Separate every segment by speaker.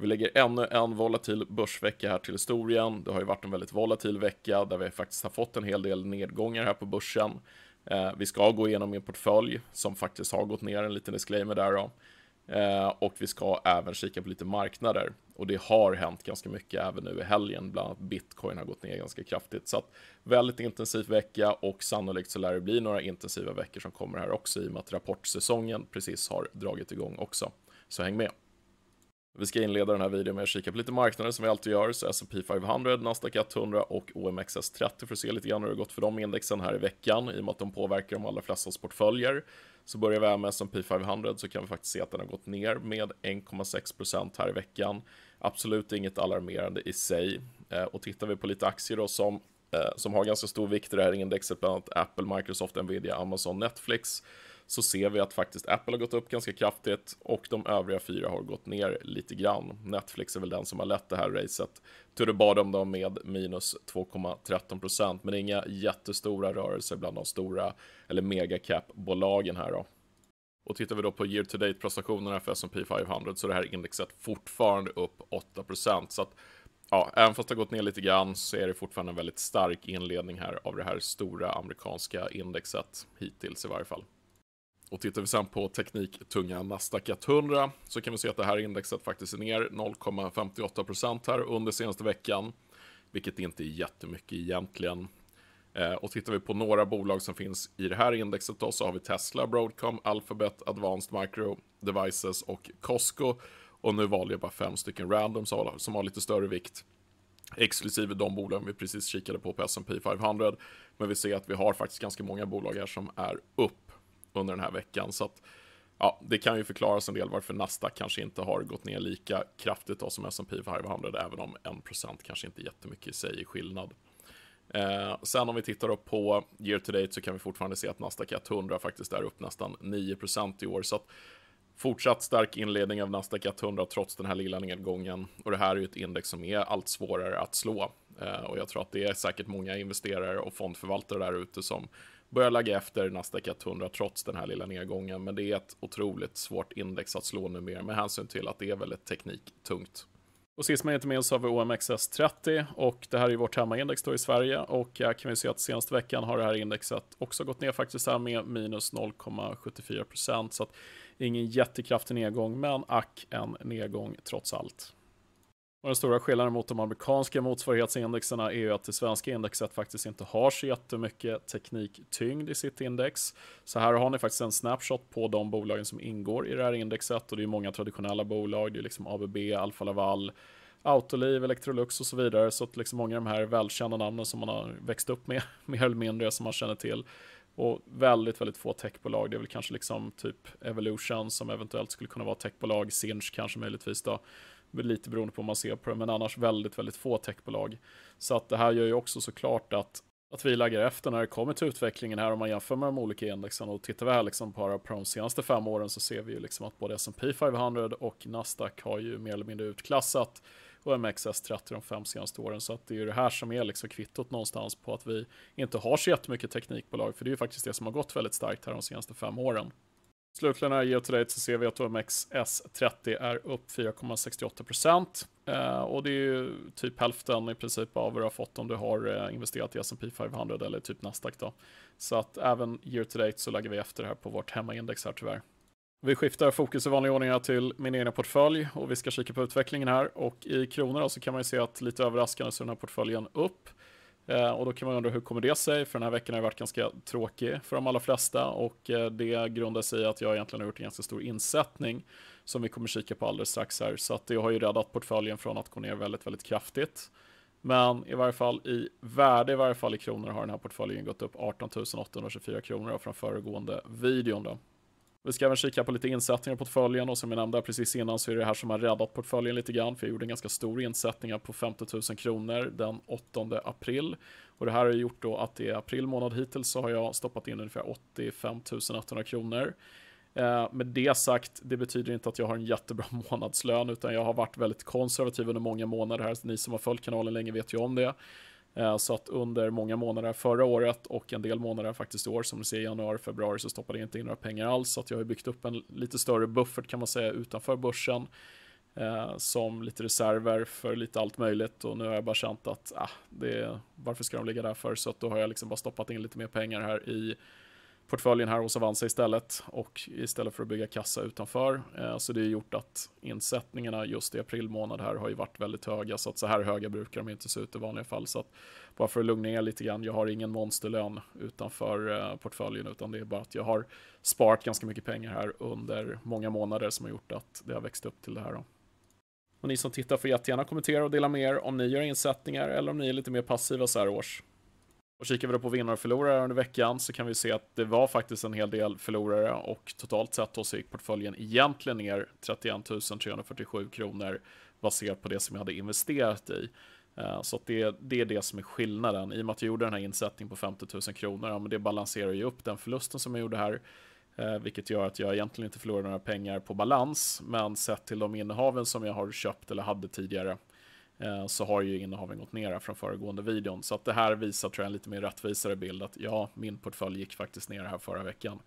Speaker 1: Vi lägger ännu en volatil börsvecka här till historien. Det har ju varit en väldigt volatil vecka där vi faktiskt har fått en hel del nedgångar här på börsen. Eh, vi ska gå igenom min portfölj som faktiskt har gått ner, en liten disclaimer där då. Eh, och vi ska även kika på lite marknader. Och det har hänt ganska mycket även nu i helgen, bland annat bitcoin har gått ner ganska kraftigt. Så att väldigt intensiv vecka och sannolikt så lär det bli några intensiva veckor som kommer här också i och med att rapportsäsongen precis har dragit igång också. Så häng med! Vi ska inleda den här videon med att kika på lite marknader som vi alltid gör, så S&P 500, Nasdaq 100 och OMXS30 för att se lite grann hur det gått för de indexen här i veckan, i och med att de påverkar de allra flestas portföljer. Så börjar vi här med S&P 500 så kan vi faktiskt se att den har gått ner med 1,6% här i veckan. Absolut inget alarmerande i sig. Eh, och tittar vi på lite aktier då som, eh, som har ganska stor vikt i det här indexet, bland annat Apple, Microsoft, Nvidia, Amazon, Netflix, så ser vi att faktiskt Apple har gått upp ganska kraftigt och de övriga fyra har gått ner lite grann. Netflix är väl den som har lett det här racet. To the bottom då med minus 2,13 procent, men inga jättestora rörelser bland de stora eller megacap-bolagen här då. Och tittar vi då på year to date prestationerna för S&P 500 så är det här indexet fortfarande upp 8 procent. Så att ja, även fast det har gått ner lite grann så är det fortfarande en väldigt stark inledning här av det här stora amerikanska indexet hittills i varje fall. Och tittar vi sen på tekniktunga Nasdaq 100 så kan vi se att det här indexet faktiskt är ner 0,58% här under senaste veckan. Vilket inte är jättemycket egentligen. Eh, och tittar vi på några bolag som finns i det här indexet då, så har vi Tesla, Broadcom, Alphabet, Advanced Micro Devices och Costco. Och nu valde jag bara fem stycken randoms som har lite större vikt. Exklusive de bolagen vi precis kikade på på S&P 500. Men vi ser att vi har faktiskt ganska många bolag här som är upp under den här veckan. Så att, ja, det kan ju förklaras en del varför Nasdaq kanske inte har gått ner lika kraftigt då som S&P 500, även om 1% kanske inte jättemycket i sig i skillnad. Eh, sen om vi tittar upp på year to date så kan vi fortfarande se att Nasdaq 100 faktiskt är upp nästan 9% i år. Så att fortsatt stark inledning av Nasdaq 100 trots den här lilla nedgången. Och det här är ju ett index som är allt svårare att slå. Eh, och jag tror att det är säkert många investerare och fondförvaltare där ute som börjar lägga efter Nasdaq 100 trots den här lilla nedgången. Men det är ett otroligt svårt index att slå numera med hänsyn till att det är väldigt tekniktungt. Och sist men inte minst så har vi OMXS30 och det här är vårt hemmaindex då i Sverige och här kan vi se att senaste veckan har det här indexet också gått ner faktiskt här med minus 0,74 procent så att ingen jättekraftig nedgång men ack en nedgång trots allt. Och den stora skillnaden mot de amerikanska motsvarighetsindexerna är ju att det svenska indexet faktiskt inte har så jättemycket tekniktyngd i sitt index. Så här har ni faktiskt en snapshot på de bolagen som ingår i det här indexet och det är många traditionella bolag, det är liksom ABB, Alfa Laval, Autoliv, Electrolux och så vidare. Så att liksom många av de här välkända namnen som man har växt upp med, mer eller mindre, som man känner till. Och väldigt, väldigt få techbolag. Det är väl kanske liksom typ Evolution som eventuellt skulle kunna vara techbolag, Sinch kanske möjligtvis då. Lite beroende på hur man ser på det, men annars väldigt, väldigt få techbolag. Så att det här gör ju också såklart att, att vi lägger efter när det kommer till utvecklingen här om man jämför med de olika indexen. Och tittar vi här liksom på, på de senaste fem åren så ser vi ju liksom att både S&P 500 och Nasdaq har ju mer eller mindre utklassat och MXS30 de fem senaste åren. Så att det är ju det här som är liksom kvittot någonstans på att vi inte har så jättemycket teknikbolag. För det är ju faktiskt det som har gått väldigt starkt här de senaste fem åren. Slutligen här year-to-date så ser vi att OMX S30 är upp 4,68% eh, och det är ju typ hälften i princip av vad du har fått om du har eh, investerat i S&P 500 eller typ Nasdaq då. Så att även year-to-date så lägger vi efter här på vårt hemmaindex här tyvärr. Vi skiftar fokus i vanlig ordning till min egna portfölj och vi ska kika på utvecklingen här och i kronor så kan man ju se att lite överraskande så är den här portföljen upp Eh, och då kan man undra hur kommer det sig? För den här veckan har varit ganska tråkig för de allra flesta och eh, det grundar sig i att jag egentligen har gjort en ganska stor insättning som vi kommer kika på alldeles strax här. Så att det har ju räddat portföljen från att gå ner väldigt, väldigt kraftigt. Men i varje fall i värde, i varje fall i kronor, har den här portföljen gått upp 18 824 kronor från föregående videon. Då. Vi ska även kika på lite insättningar i portföljen och som jag nämnde precis innan så är det här som har räddat portföljen lite grann för jag gjorde en ganska stor insättning på 50 000 kronor den 8 april. Och det här har gjort då att i april månad hittills så har jag stoppat in ungefär 85 100 kronor. Eh, med det sagt, det betyder inte att jag har en jättebra månadslön utan jag har varit väldigt konservativ under många månader här. Ni som har följt kanalen länge vet ju om det. Eh, så att under många månader förra året och en del månader faktiskt i år, som ni ser i januari, februari, så stoppade jag inte in några pengar alls. Så att jag har byggt upp en lite större buffert kan man säga utanför börsen. Eh, som lite reserver för lite allt möjligt och nu har jag bara känt att ah, det, varför ska de ligga där för? Så att då har jag liksom bara stoppat in lite mer pengar här i portföljen här hos Avanza istället och istället för att bygga kassa utanför. Eh, så det har gjort att insättningarna just i april månad här har ju varit väldigt höga så att så här höga brukar de inte se ut i vanliga fall. Så att bara för att lugna ner lite grann, jag har ingen monsterlön utanför eh, portföljen utan det är bara att jag har sparat ganska mycket pengar här under många månader som har gjort att det har växt upp till det här. Då. Och ni som tittar får jättegärna kommentera och dela med er om ni gör insättningar eller om ni är lite mer passiva så här års. Och kikar vi då på vinnare och förlorare under veckan så kan vi se att det var faktiskt en hel del förlorare och totalt sett så gick portföljen egentligen ner 31 347 kronor baserat på det som jag hade investerat i. Eh, så att det, det är det som är skillnaden. I och med att jag gjorde den här insättningen på 50 000 kronor, ja, men det balanserar ju upp den förlusten som jag gjorde här, eh, vilket gör att jag egentligen inte förlorar några pengar på balans, men sett till de innehaven som jag har köpt eller hade tidigare Eh, så har ju innehaven gått ner från föregående videon. Så att det här visar tror jag en lite mer rättvisare bild att ja, min portfölj gick faktiskt ner här förra veckan.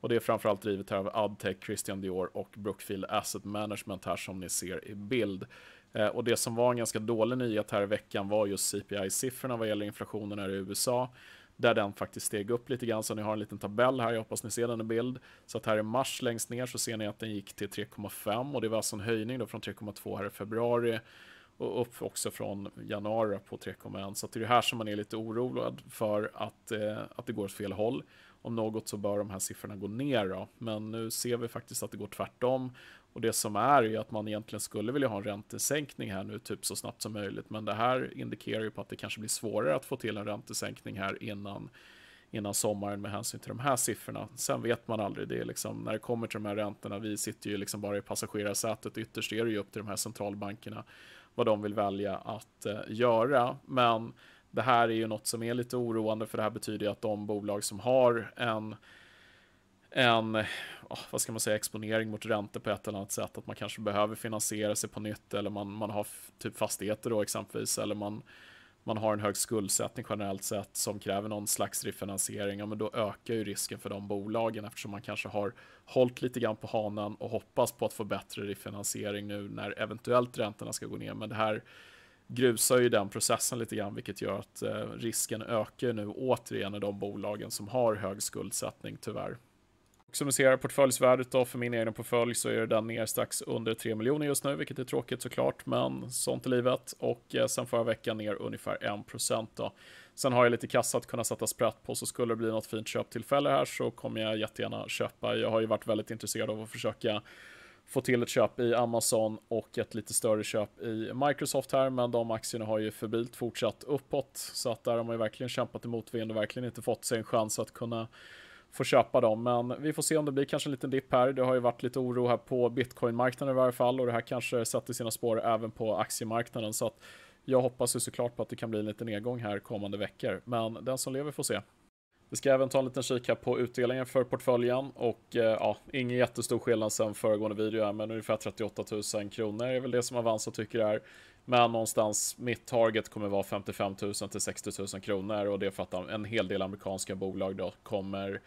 Speaker 1: Och det är framförallt drivet här av Adtech, Christian Dior och Brookfield Asset Management här som ni ser i bild. Eh, och det som var en ganska dålig nyhet här i veckan var just CPI-siffrorna vad gäller inflationen här i USA där den faktiskt steg upp lite grann. Så ni har en liten tabell här, jag hoppas ni ser den i bild. Så att här i mars längst ner så ser ni att den gick till 3,5 och det var alltså en höjning då från 3,2 här i februari och upp också från januari på 3,1. Så det är det här som man är lite oroad för att, eh, att det går åt fel håll. Om något så bör de här siffrorna gå ner då. Men nu ser vi faktiskt att det går tvärtom. Och det som är ju att man egentligen skulle vilja ha en räntesänkning här nu typ så snabbt som möjligt. Men det här indikerar ju på att det kanske blir svårare att få till en räntesänkning här innan innan sommaren med hänsyn till de här siffrorna. Sen vet man aldrig, det liksom, när det kommer till de här räntorna, vi sitter ju liksom bara i passagerarsätet, ytterst är det ju upp till de här centralbankerna vad de vill välja att eh, göra. Men det här är ju något som är lite oroande för det här betyder ju att de bolag som har en en, oh, vad ska man säga, exponering mot räntor på ett eller annat sätt. Att man kanske behöver finansiera sig på nytt eller man, man har typ fastigheter då exempelvis. Eller man, man har en hög skuldsättning generellt sett som kräver någon slags refinansiering, ja, men då ökar ju risken för de bolagen eftersom man kanske har hållit lite grann på hanen och hoppas på att få bättre refinansiering nu när eventuellt räntorna ska gå ner. Men det här grusar ju den processen lite grann, vilket gör att eh, risken ökar nu återigen i de bolagen som har hög skuldsättning tyvärr. Som ser, portföljsvärdet då för min egen portfölj så är den ner strax under 3 miljoner just nu, vilket är tråkigt såklart, men sånt är livet. Och eh, sen förra veckan ner ungefär 1% då. Sen har jag lite kassa att kunna sätta sprätt på, så skulle det bli något fint köptillfälle här så kommer jag jättegärna köpa. Jag har ju varit väldigt intresserad av att försöka få till ett köp i Amazon och ett lite större köp i Microsoft här, men de aktierna har ju förbilt fortsatt uppåt, så att där har man ju verkligen kämpat emot vind och verkligen inte fått sig en chans att kunna får köpa dem. Men vi får se om det blir kanske en liten dipp här. Det har ju varit lite oro här på bitcoinmarknaden i varje fall och det här kanske sätter sina spår även på aktiemarknaden. Så att jag hoppas ju såklart på att det kan bli en liten nedgång här kommande veckor. Men den som lever får se. Vi ska även ta en liten kik här på utdelningen för portföljen och eh, ja, ingen jättestor skillnad sedan föregående video här men ungefär 38 000 kronor är väl det som Avanza tycker är men någonstans, mitt target kommer vara 55 000 till 60 000 kronor och det är för att en hel del amerikanska bolag då kommer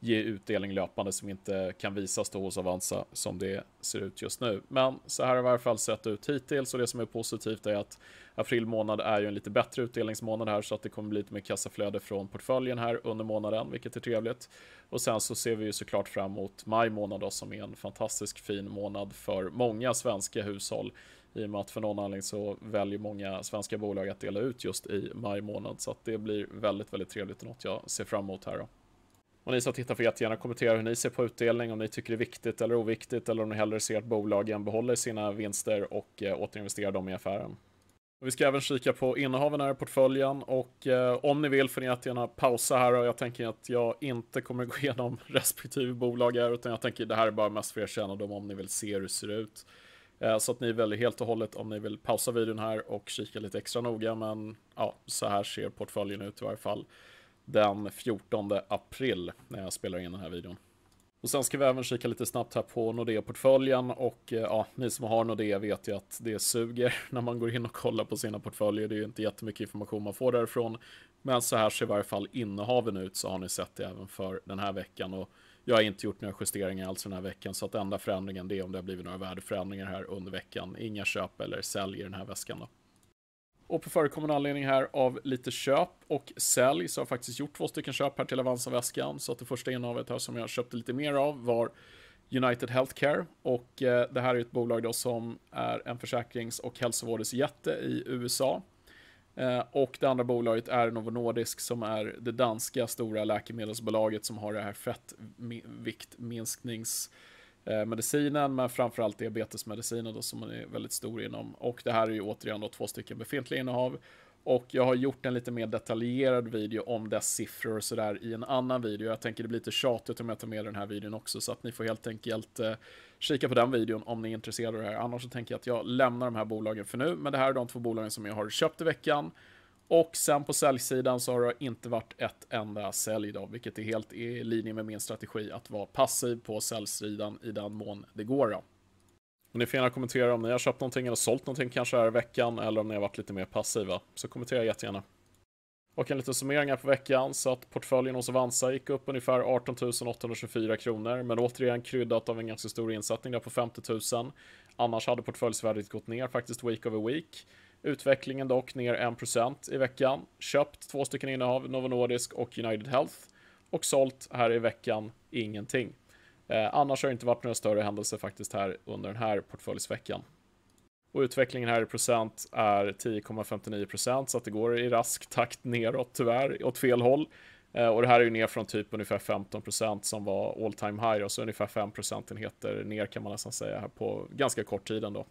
Speaker 1: ge utdelning löpande som inte kan visas då hos Avanza som det ser ut just nu. Men så här har det i alla fall sett ut hittills och det som är positivt är att april månad är ju en lite bättre utdelningsmånad här så att det kommer bli lite mer kassaflöde från portföljen här under månaden, vilket är trevligt. Och sen så ser vi ju såklart fram emot maj månad då, som är en fantastisk fin månad för många svenska hushåll i och med att för någon anledning så väljer många svenska bolag att dela ut just i maj månad. Så att det blir väldigt, väldigt trevligt och något jag ser fram emot här då. Och ni som tittar får jättegärna kommentera hur ni ser på utdelning, om ni tycker det är viktigt eller oviktigt eller om ni hellre ser att bolagen behåller sina vinster och eh, återinvesterar dem i affären. vi ska även kika på innehaven här i portföljen och eh, om ni vill får ni jättegärna pausa här och jag tänker att jag inte kommer gå igenom respektive bolag här utan jag tänker att det här är bara mest för er kännedom om ni vill se hur det ser ut. Eh, så att ni väljer helt och hållet om ni vill pausa videon här och kika lite extra noga. Men ja, så här ser portföljen ut i varje fall den 14 april när jag spelar in den här videon. Och sen ska vi även kika lite snabbt här på Nordea-portföljen och eh, ja, ni som har Nordea vet ju att det suger när man går in och kollar på sina portföljer. Det är ju inte jättemycket information man får därifrån. Men så här ser i varje fall innehaven ut så har ni sett det även för den här veckan. Och jag har inte gjort några justeringar alls den här veckan, så att enda förändringen det är om det har blivit några värdeförändringar här under veckan. Inga köp eller sälj i den här väskan då. Och på förekommande anledning här av lite köp och sälj så har jag faktiskt gjort två stycken köp här till Avanza-väskan. Så att det första innehavet här som jag köpte lite mer av var United Healthcare och eh, det här är ett bolag då som är en försäkrings och hälsovårdsjätte i USA. Eh, och det andra bolaget är Novo Nordisk som är det danska stora läkemedelsbolaget som har det här fettviktminskningsmedicinen, men framförallt diabetesmedicinen då, som man är väldigt stor inom. Och det här är ju återigen då två stycken befintliga innehav. Och jag har gjort en lite mer detaljerad video om dess siffror och sådär i en annan video. Jag tänker det blir lite tjatigt om jag tar med den här videon också, så att ni får helt enkelt eh, kika på den videon om ni är intresserade av det här. Annars så tänker jag att jag lämnar de här bolagen för nu, men det här är de två bolagen som jag har köpt i veckan. Och sen på säljsidan så har det inte varit ett enda sälj idag, vilket är helt i linje med min strategi att vara passiv på säljsidan i den mån det går. Då. Och ni får gärna kommentera om ni har köpt någonting eller sålt någonting kanske här i veckan eller om ni har varit lite mer passiva. Så kommentera jättegärna. Och en liten summering här på veckan så att portföljen hos Avanza gick upp ungefär 18 824 kronor men återigen kryddat av en ganska stor insättning där på 50 000. Annars hade portföljsvärdet gått ner faktiskt week over week. Utvecklingen dock ner 1% i veckan. Köpt två stycken innehav, Novo Nordisk och United Health. Och sålt här i veckan ingenting. Eh, annars har det inte varit några större händelser faktiskt här under den här portföljsveckan. Och utvecklingen här i procent är 10,59 procent, så att det går i rask takt neråt tyvärr, åt fel håll. Eh, och det här är ju ner från typ ungefär 15 procent som var all time high, och så ungefär 5 procentenheter ner kan man nästan säga här på ganska kort tid ändå.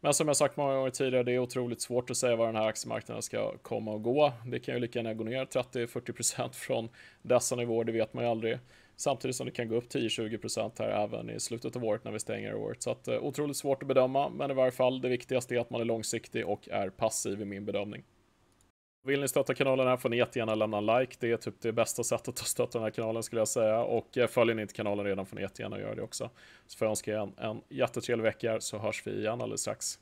Speaker 1: Men som jag sagt många gånger tidigare, det är otroligt svårt att säga var den här aktiemarknaden ska komma och gå. Det kan ju lika gärna gå ner 30-40% från dessa nivåer, det vet man ju aldrig. Samtidigt som det kan gå upp 10-20% här även i slutet av året när vi stänger året. Så att, eh, otroligt svårt att bedöma, men i varje fall det viktigaste är att man är långsiktig och är passiv i min bedömning. Vill ni stötta kanalen här får ni jättegärna lämna en like. Det är typ det bästa sättet att stötta den här kanalen skulle jag säga. Och eh, följer ni inte kanalen redan får ni jättegärna göra det också. Så får jag önska er en, en jättetrevlig vecka så hörs vi igen alldeles strax.